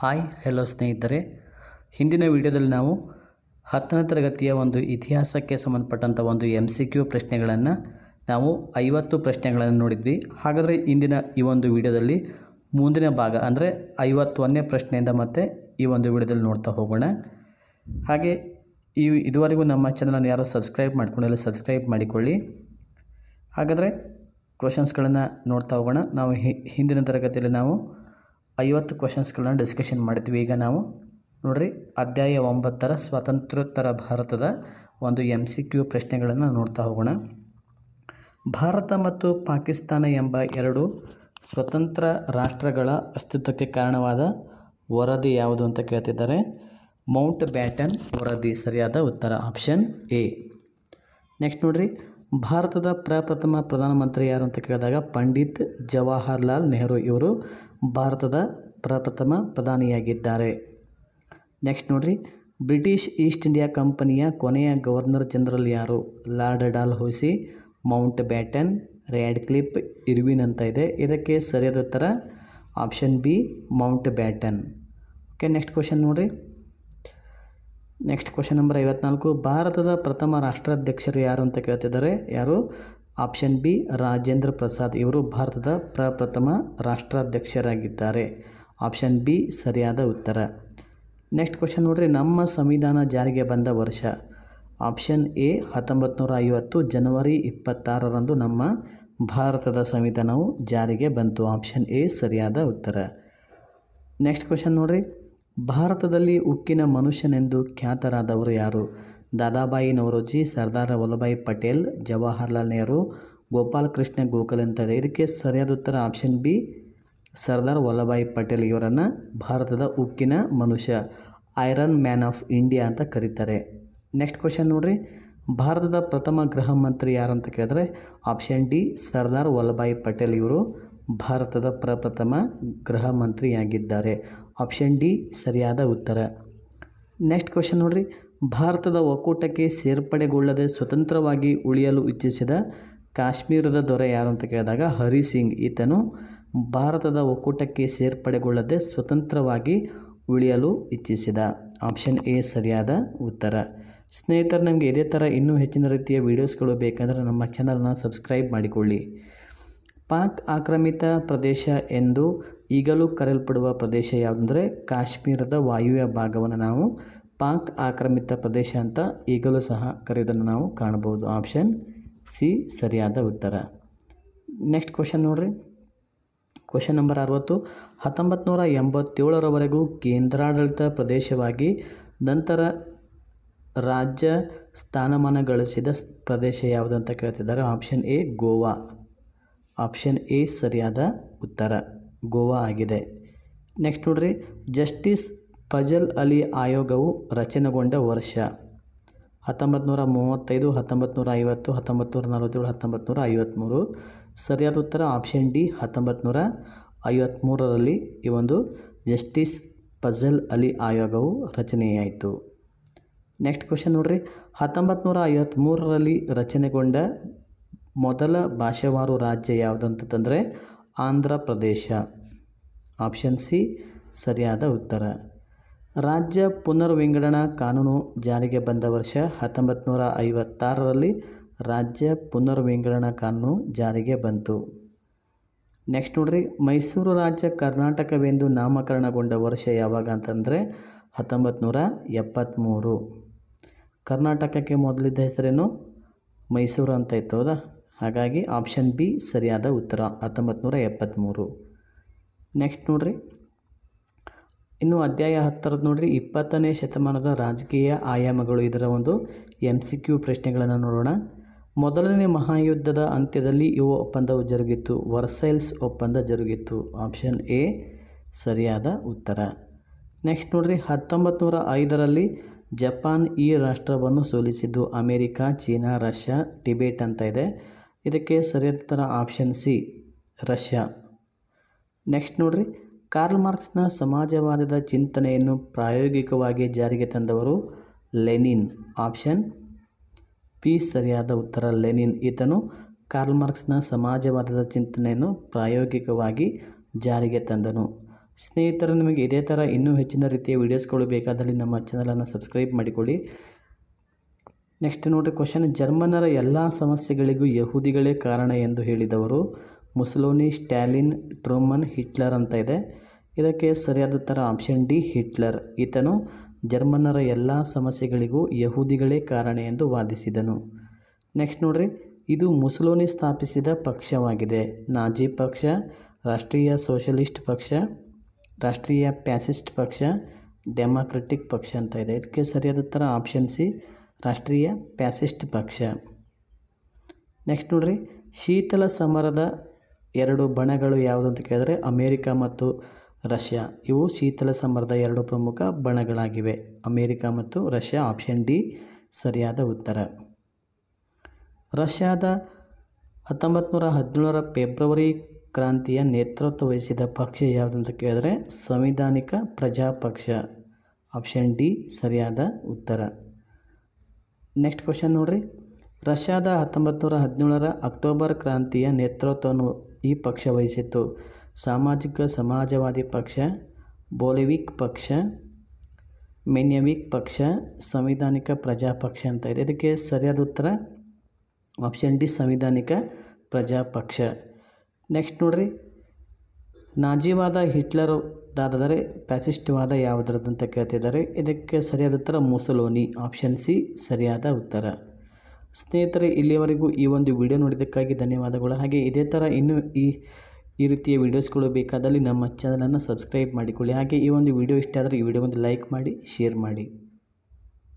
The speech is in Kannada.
ಹಾಯ್ ಹೆಲೋ ಸ್ನೇಹಿತರೆ ಹಿಂದಿನ ವಿಡಿಯೋದಲ್ಲಿ ನಾವು ಹತ್ತನೇ ತರಗತಿಯ ಒಂದು ಇತಿಹಾಸಕ್ಕೆ ಸಂಬಂಧಪಟ್ಟಂಥ ಒಂದು ಎಮ್ ಸಿ ಕ್ಯೂ ಪ್ರಶ್ನೆಗಳನ್ನು ನಾವು ಐವತ್ತು ಪ್ರಶ್ನೆಗಳನ್ನು ನೋಡಿದ್ವಿ ಹಾಗಾದರೆ ಇಂದಿನ ಈ ಒಂದು ವಿಡಿಯೋದಲ್ಲಿ ಮುಂದಿನ ಭಾಗ ಅಂದರೆ ಐವತ್ತೊಂದನೇ ಪ್ರಶ್ನೆಯಿಂದ ಮತ್ತೆ ಈ ಒಂದು ವಿಡಿಯೋದಲ್ಲಿ ನೋಡ್ತಾ ಹೋಗೋಣ ಹಾಗೆ ಈ ಇದುವರೆಗೂ ನಮ್ಮ ಚಾನಲನ್ನು ಯಾರೋ ಸಬ್ಸ್ಕ್ರೈಬ್ ಮಾಡಿಕೊಂಡಿಲ್ಲ ಸಬ್ಸ್ಕ್ರೈಬ್ ಮಾಡಿಕೊಳ್ಳಿ ಹಾಗಾದರೆ ಕ್ವಶನ್ಸ್ಗಳನ್ನು ನೋಡ್ತಾ ಹೋಗೋಣ ನಾವು ಹಿಂದಿನ ತರಗತಿಯಲ್ಲಿ ನಾವು ಐವತ್ತು ಕ್ವಶನ್ಸ್ಗಳನ್ನು ಡಿಸ್ಕಷನ್ ಮಾಡ್ತೀವಿ ಈಗ ನಾವು ನೋಡಿರಿ ಅಧ್ಯಾಯ ಒಂಬತ್ತರ ಸ್ವಾತಂತ್ರ್ಯೋತ್ತರ ಭಾರತದ ಒಂದು ಎಮ್ ಸಿ ಕ್ಯೂ ಪ್ರಶ್ನೆಗಳನ್ನು ನೋಡ್ತಾ ಹೋಗೋಣ ಭಾರತ ಮತ್ತು ಪಾಕಿಸ್ತಾನ ಎಂಬ ಎರಡು ಸ್ವತಂತ್ರ ರಾಷ್ಟ್ರಗಳ ಅಸ್ತಿತ್ವಕ್ಕೆ ಕಾರಣವಾದ ವರದಿ ಯಾವುದು ಅಂತ ಕೇಳ್ತಿದ್ದಾರೆ ಮೌಂಟ್ ಬ್ಯಾಟನ್ ವರದಿ ಸರಿಯಾದ ಉತ್ತರ ಆಪ್ಷನ್ ಎ ನೆಕ್ಸ್ಟ್ ನೋಡಿರಿ ಭಾರತದ ಪ್ರಪ್ರಥಮ ಪ್ರಧಾನಮಂತ್ರಿ ಯಾರು ಅಂತ ಕೇಳಿದಾಗ ಪಂಡಿತ್ ಜವಾಹರ್ಲಾಲ್ ನೆಹರು ಇವರು ಭಾರತದ ಪ್ರಪ್ರಥಮ ಪ್ರಧಾನಿಯಾಗಿದ್ದಾರೆ ನೆಕ್ಸ್ಟ್ ನೋಡ್ರಿ ಬ್ರಿಟಿಷ್ ಈಸ್ಟ್ ಇಂಡಿಯಾ ಕಂಪನಿಯ ಕೊನೆಯ ಗವರ್ನರ್ ಜನರಲ್ ಯಾರು Lord Dalhousie Mountbatten Radcliffe Irwin ಅಂತ ಇದೆ ಇದಕ್ಕೆ ಸರಿಯಾದ ಉತ್ತರ option B Mountbatten okay next question ನೋಡ್ರಿ ನೆಕ್ಸ್ಟ್ ಕ್ವಶನ್ ನಂಬರ್ ಐವತ್ನಾಲ್ಕು ಭಾರತದ ಪ್ರಥಮ ರಾಷ್ಟ್ರಾಧ್ಯಕ್ಷರು ಯಾರು ಅಂತ ಕೇಳ್ತಿದ್ದಾರೆ ಯಾರು ಆಪ್ಷನ್ ಬಿ ರಾಜೇಂದ್ರ ಪ್ರಸಾದ್ ಇವರು ಭಾರತದ ಪ್ರಪ್ರಥಮ ರಾಷ್ಟ್ರಾಧ್ಯಕ್ಷರಾಗಿದ್ದಾರೆ ಆಪ್ಷನ್ ಬಿ ಸರಿಯಾದ ಉತ್ತರ ನೆಕ್ಸ್ಟ್ ಕ್ವಶನ್ ನೋಡ್ರಿ ನಮ್ಮ ಸಂವಿಧಾನ ಜಾರಿಗೆ ಬಂದ ವರ್ಷ ಆಪ್ಷನ್ ಎ ಹತ್ತೊಂಬತ್ತು ನೂರ ಐವತ್ತು ಜನವರಿ ಇಪ್ಪತ್ತಾರರಂದು ನಮ್ಮ ಭಾರತದ ಸಂವಿಧಾನವು ಜಾರಿಗೆ ಬಂತು ಆಪ್ಷನ್ ಎ ಸರಿಯಾದ ಉತ್ತರ ನೆಕ್ಸ್ಟ್ ಕ್ವಶನ್ ನೋಡಿರಿ ಭಾರತದಲ್ಲಿ ಉಕ್ಕಿನ ಮನುಷ್ಯನೆಂದು ಖ್ಯಾತರಾದವರು ಯಾರು ದಾದಾಬಾಯಿ ನವರೋಜಿ ಸರ್ದಾರ್ ವಲ್ಲಭಾಯಿ ಪಟೇಲ್ ಜವಾಹರ್ಲಾಲ್ ನೆಹರು ಗೋಪಾಲ್ ಕೃಷ್ಣ ಗೋಖಲೆ ಅಂತಾರೆ ಇದಕ್ಕೆ ಸರಿಯಾದ ಉತ್ತರ ಆಪ್ಷನ್ ಬಿ ಸರ್ದಾರ್ ವಲ್ಲಭಾಯಿ ಪಟೇಲ್ ಇವರನ್ನು ಭಾರತದ ಉಕ್ಕಿನ ಮನುಷ್ಯ ಐರನ್ ಮ್ಯಾನ್ ಆಫ್ ಇಂಡಿಯಾ ಅಂತ ಕರೀತಾರೆ ನೆಕ್ಸ್ಟ್ ಕ್ವಶನ್ ನೋಡ್ರಿ ಭಾರತದ ಪ್ರಥಮ ಗೃಹ ಮಂತ್ರಿ ಯಾರು ಅಂತ ಕೇಳಿದ್ರೆ ಆಪ್ಷನ್ ಡಿ ಸರ್ದಾರ್ ವಲ್ಲಭಾಯಿ ಪಟೇಲ್ ಇವರು ಭಾರತದ ಪ್ರಪ್ರಥಮ ಗೃಹ ಮಂತ್ರಿಯಾಗಿದ್ದಾರೆ ಆಪ್ಷನ್ ಡಿ ಸರಿಯಾದ ಉತ್ತರ ನೆಕ್ಸ್ಟ್ ಕ್ವಶನ್ ನೋಡ್ರಿ ಭಾರತದ ಒಕ್ಕೂಟಕ್ಕೆ ಸೇರ್ಪಡೆಗೊಳ್ಳದೆ ಸ್ವತಂತ್ರವಾಗಿ ಉಳಿಯಲು ಇಚ್ಛಿಸಿದ ಕಾಶ್ಮೀರದ ದೊರೆ ಯಾರು ಅಂತ ಕೇಳಿದಾಗ ಹರಿ ಸಿಂಗ್ ಈತನು ಭಾರತದ ಒಕ್ಕೂಟಕ್ಕೆ ಸೇರ್ಪಡೆಗೊಳ್ಳದೆ ಸ್ವತಂತ್ರವಾಗಿ ಉಳಿಯಲು ಇಚ್ಛಿಸಿದ ಆಪ್ಷನ್ ಎ ಸರಿಯಾದ ಉತ್ತರ ಸ್ನೇಹಿತರು ನಮಗೆ ಇದೇ ಥರ ಇನ್ನೂ ಹೆಚ್ಚಿನ ರೀತಿಯ ವೀಡಿಯೋಸ್ಗಳು ಬೇಕಂದರೆ ನಮ್ಮ ಚಾನಲ್ನ ಸಬ್ಸ್ಕ್ರೈಬ್ ಮಾಡಿಕೊಳ್ಳಿ ಪಾಕ್ ಆಕ್ರಮಿತ ಪ್ರದೇಶ ಎಂದು ಈಗಲೂ ಕರೆಯಲ್ಪಡುವ ಪ್ರದೇಶ ಯಾವುದಂದರೆ ಕಾಶ್ಮೀರದ ವಾಯುವ್ಯ ಭಾಗವನ್ನು ನಾವು ಪಾಕ್ ಆಕ್ರಮಿತ ಪ್ರದೇಶ ಅಂತ ಈಗಲೂ ಸಹ ಕರೆಯೋದನ್ನು ನಾವು ಕಾಣಬಹುದು ಆಪ್ಷನ್ ಸಿ ಸರಿಯಾದ ಉತ್ತರ ನೆಕ್ಸ್ಟ್ ಕ್ವಶನ್ ನೋಡ್ರಿ ಕ್ವಶನ್ ನಂಬರ್ ಅರವತ್ತು ಹತ್ತೊಂಬತ್ತು ನೂರ ಎಂಬತ್ತೇಳರವರೆಗೂ ಕೇಂದ್ರಾಡಳಿತ ಪ್ರದೇಶವಾಗಿ ನಂತರ ರಾಜ್ಯ ಸ್ಥಾನಮಾನ ಗಳಿಸಿದ ಪ್ರದೇಶ ಯಾವುದು ಅಂತ ಕೇಳ್ತಿದ್ದಾರೆ option A Goa option A ಸರಿಯಾದ ಉತ್ತರ ಗೋವಾ ಆಗಿದೆ ನೆಕ್ಸ್ಟ್ ನೋಡ್ರಿ ಜಸ್ಟಿಸ್ ಫಜಲ್ ಅಲಿ ಆಯೋಗವು ರಚನೆಗೊಂಡ ವರ್ಷ ಹತ್ತೊಂಬತ್ತು ನೂರ ಮೂವತ್ತೈದು ಹತ್ತೊಂಬತ್ತು ನೂರ ಐವತ್ತು ಹತ್ತೊಂಬತ್ತು ನೂರ ನಲವತ್ತೇಳು ಹತ್ತೊಂಬತ್ತು ನೂರ ಐವತ್ತ್ಮೂರು ಸರಿಯಾದ ಉತ್ತರ ಆಪ್ಷನ್ ಡಿ ಹತ್ತೊಂಬತ್ತು ನೂರ ಐವತ್ತ್ಮೂರರಲ್ಲಿ ಈ ಒಂದು ಜಸ್ಟಿಸ್ ಫಜಲ್ ಅಲಿ ಆಯೋಗವು ರಚನೆಯಾಯಿತು ನೆಕ್ಸ್ಟ್ ಕ್ವೆಶನ್ ನೋಡ್ರಿ ಹತ್ತೊಂಬತ್ತು ನೂರ ಐವತ್ತ್ಮೂರರಲ್ಲಿ ರಚನೆಗೊಂಡ ಮೊದಲ ಭಾಷೆವಾರು ರಾಜ್ಯ ಯಾವುದಂತಂದರೆ ಆಂಧ್ರ ಪ್ರದೇಶ ಆಪ್ಷನ್ ಸಿ ಸರಿಯಾದ ಉತ್ತರ ರಾಜ್ಯ ಪುನರ್ವಿಂಗಡಣಾ ಕಾನೂನು ಜಾರಿಗೆ ಬಂದ ವರ್ಷ ಹತ್ತೊಂಬತ್ತು ನೂರ ಐವತ್ತಾರರಲ್ಲಿ ರಾಜ್ಯ ಪುನರ್ವಿಂಗಡಣಾ ಕಾನೂನು ಜಾರಿಗೆ ಬಂತು ನೆಕ್ಸ್ಟ್ ನೋಡ್ರಿ ಮೈಸೂರು ರಾಜ್ಯ ಕರ್ನಾಟಕವೆಂದು ನಾಮಕರಣಗೊಂಡ ವರ್ಷ ಯಾವಾಗ ಅಂತಂದರೆ ಹತ್ತೊಂಬತ್ತು ನೂರ ಎಪ್ಪತ್ತ್ಮೂರು ಕರ್ನಾಟಕಕ್ಕೆ ಮೊದಲಿದ್ದ ಹೆಸರೇನು ಮೈಸೂರು ಅಂತ ಇತ್ತು ಹೌದಾ ಹಾಗಾಗಿ ಆಪ್ಷನ್ ಬಿ ಸರಿಯಾದ ಉತ್ತರ ಹತ್ತೊಂಬತ್ತು ನೂರ ಎಪ್ಪತ್ತ್ಮೂರು ನೆಕ್ಸ್ಟ್ ನೋಡ್ರಿ ಇನ್ನು ಅಧ್ಯಾಯ ಹತ್ತರದ್ದು ನೋಡ್ರಿ ಇಪ್ಪತ್ತನೇ ಶತಮಾನದ ರಾಜಕೀಯ ಆಯಾಮಗಳು ಇದರ ಒಂದು ಎಮ್ ಸಿ ಕ್ಯೂ ಪ್ರಶ್ನೆಗಳನ್ನು ನೋಡೋಣ ಮೊದಲನೇ ಮಹಾಯುದ್ಧದ ಅಂತ್ಯದಲ್ಲಿ ಯುವ ಒಪ್ಪಂದವು ಜರುಗಿತ್ತು ವರ್ಸೈಲ್ಸ್ ಒಪ್ಪಂದ ಜರುಗಿತ್ತು ಆಪ್ಷನ್ ಎ ಸರಿಯಾದ ಉತ್ತರ ನೆಕ್ಸ್ಟ್ ನೋಡ್ರಿ ಹತ್ತೊಂಬತ್ತು ನೂರ ಐದರಲ್ಲಿ ಜಪಾನ್ ಈ ರಾಷ್ಟ್ರವನ್ನು ಸೋಲಿಸಿದ್ದು ಅಮೇರಿಕಾ ಚೀನಾ ರಷ್ಯಾ ಟಿಬೇಟ್ ಅಂತ ಇದೆ ಇದಕ್ಕೆ ಸರಿಯಾದ ಉತ್ತರ ಆಪ್ಷನ್ ಸಿ ರಷ್ಯಾ ನೆಕ್ಸ್ಟ್ ನೋಡ್ರಿ ಕಾರ್ಲ್ ಮಾರ್ಕ್ಸ್ನ ಸಮಾಜವಾದದ ಚಿಂತನೆಯನ್ನು ಪ್ರಾಯೋಗಿಕವಾಗಿ ಜಾರಿಗೆ ತಂದವರು ಲೆನಿನ್ ಆಪ್ಷನ್ ಪಿ ಸರಿಯಾದ ಉತ್ತರ ಲೆನಿನ್ ಈತನು ಕಾರ್ಲ್ ಮಾರ್ಕ್ಸ್ನ ಸಮಾಜವಾದದ ಚಿಂತನೆಯನ್ನು ಪ್ರಾಯೋಗಿಕವಾಗಿ ಜಾರಿಗೆ ತಂದನು ಸ್ನೇಹಿತರು ನಿಮಗೆ ಇದೇ ಥರ ಇನ್ನೂ ಹೆಚ್ಚಿನ ರೀತಿಯ ವೀಡಿಯೋಸ್ಗಳು ಬೇಕಾದಲ್ಲಿ ನಮ್ಮ ಚಾನಲನ್ನು ಸಬ್ಸ್ಕ್ರೈಬ್ ಮಾಡಿಕೊಳ್ಳಿ ನೆಕ್ಸ್ಟ್ ನೋಡಿ ಕ್ವಶನ್ ಜರ್ಮನರ ಎಲ್ಲ ಸಮಸ್ಯೆಗಳಿಗೂ ಯಹೂದಿಗಳೇ ಕಾರಣ ಎಂದು ಹೇಳಿದವರು ಮುಸಲೋನಿ ಸ್ಟ್ಯಾಲಿನ್ ಟ್ರೋಮನ್ ಹಿಟ್ಲರ್ ಅಂತ ಇದೆ ಇದಕ್ಕೆ ಸರಿಯಾದ ಥರ ಆಪ್ಷನ್ ಡಿ ಹಿಟ್ಲರ್ ಈತನು ಜರ್ಮನ್ನರ ಎಲ್ಲ ಸಮಸ್ಯೆಗಳಿಗೂ ಯಹೂದಿಗಳೇ ಕಾರಣ ಎಂದು ವಾದಿಸಿದನು ನೆಕ್ಸ್ಟ್ ನೋಡ್ರಿ ಇದು ಮುಸಲೋನಿ ಸ್ಥಾಪಿಸಿದ ಪಕ್ಷವಾಗಿದೆ ನಾಜಿ ಪಕ್ಷ ರಾಷ್ಟ್ರೀಯ ಸೋಷಲಿಸ್ಟ್ ಪಕ್ಷ ರಾಷ್ಟ್ರೀಯ ಪ್ಯಾಸಿಸ್ಟ್ ಪಕ್ಷ ಡೆಮಾಕ್ರೆಟಿಕ್ ಪಕ್ಷ ಅಂತ ಇದೆ ಇದಕ್ಕೆ ಸರಿಯಾದ ಥರ ಆಪ್ಷನ್ ಸಿ ರಾಷ್ಟ್ರೀಯ ಪ್ಯಾಸಿಸ್ಟ್ ಪಕ್ಷ ನೆಕ್ಸ್ಟ್ ನೋಡ್ರಿ ಶೀತಲ ಸಮರದ ಎರಡು ಬಣಗಳು ಯಾವುದು ಅಂತ ಕೇಳಿದ್ರೆ ಅಮೇರಿಕ ಮತ್ತು ರಷ್ಯಾ ಇವು ಶೀತಲ ಸಮರದ ಎರಡು ಪ್ರಮುಖ ಬಣಗಳಾಗಿವೆ ಅಮೇರಿಕ ಮತ್ತು ರಷ್ಯಾ ಆಪ್ಷನ್ ಡಿ ಸರಿಯಾದ ಉತ್ತರ ರಷ್ಯಾದ ಹತ್ತೊಂಬತ್ತು ನೂರ ಹದಿನೇಳರ ಫೆಬ್ರವರಿ ಕ್ರಾಂತಿಯ ನೇತೃತ್ವ ವಹಿಸಿದ ಪಕ್ಷ ಯಾವುದಂತ ಕೇಳಿದ್ರೆ ಸಂವಿಧಾನಿಕ ಪ್ರಜಾಪಕ್ಷ ಆಪ್ಷನ್ ಡಿ ಸರಿಯಾದ ಉತ್ತರ ನೆಕ್ಸ್ಟ್ ಕ್ವಶನ್ ನೋಡ್ರಿ ರಷ್ಯಾದ ಹತ್ತೊಂಬತ್ತು ಹದಿನೇಳರ ಅಕ್ಟೋಬರ್ ಕ್ರಾಂತಿಯ ನೇತೃತ್ವವನ್ನು ಈ ಪಕ್ಷ ವಹಿಸಿತ್ತು ಸಾಮಾಜಿಕ ಸಮಾಜವಾದಿ ಪಕ್ಷ ಬೋಲಿವಿಕ್ ಪಕ್ಷ ಮೆನ್ಯವಿಕ್ ಪಕ್ಷ ಸಂವಿಧಾನಿಕ ಪ್ರಜಾಪಕ್ಷ ಅಂತ ಇದೆ ಇದಕ್ಕೆ ಸರಿಯಾದ ಉತ್ತರ ಆಪ್ಷನ್ ಡಿ ಸಂವಿಧಾನಿಕ ಪ್ರಜಾಪಕ್ಷ ನೆಕ್ಸ್ಟ್ ನೋಡ್ರಿ ನಾಜಿವಾದ ಹಿಟ್ಲರ್ ದಾದರೆ ಫ್ಯಾಸಿಸ್ಟ್ವಾದ ಯಾವುದರದಂತ ಕೇಳ್ತಿದ್ದಾರೆ ಇದಕ್ಕೆ ಸರಿಯಾದ ಉತ್ತರ ಮುಸಲೋನಿ ಆಪ್ಷನ್ ಸಿ ಸರಿಯಾದ ಉತ್ತರ ಸ್ನೇಹಿತರೆ ಇಲ್ಲಿಯವರೆಗೂ ಈ ಒಂದು ವಿಡಿಯೋ ನೋಡಿದ್ದಕ್ಕಾಗಿ ಧನ್ಯವಾದಗಳು ಹಾಗೆ ಇದೇ ಥರ ಇನ್ನೂ ಈ ಈ ರೀತಿಯ ವೀಡಿಯೋಸ್ಗಳು ಬೇಕಾದಲ್ಲಿ ನಮ್ಮ ಚಾನಲನ್ನು ಸಬ್ಸ್ಕ್ರೈಬ್ ಮಾಡಿಕೊಳ್ಳಿ ಹಾಗೆ ಈ ಒಂದು ವಿಡಿಯೋ ಇಷ್ಟ ಆದರೆ ಈ ವಿಡಿಯೋ ಒಂದು ಲೈಕ್ ಮಾಡಿ ಶೇರ್ ಮಾಡಿ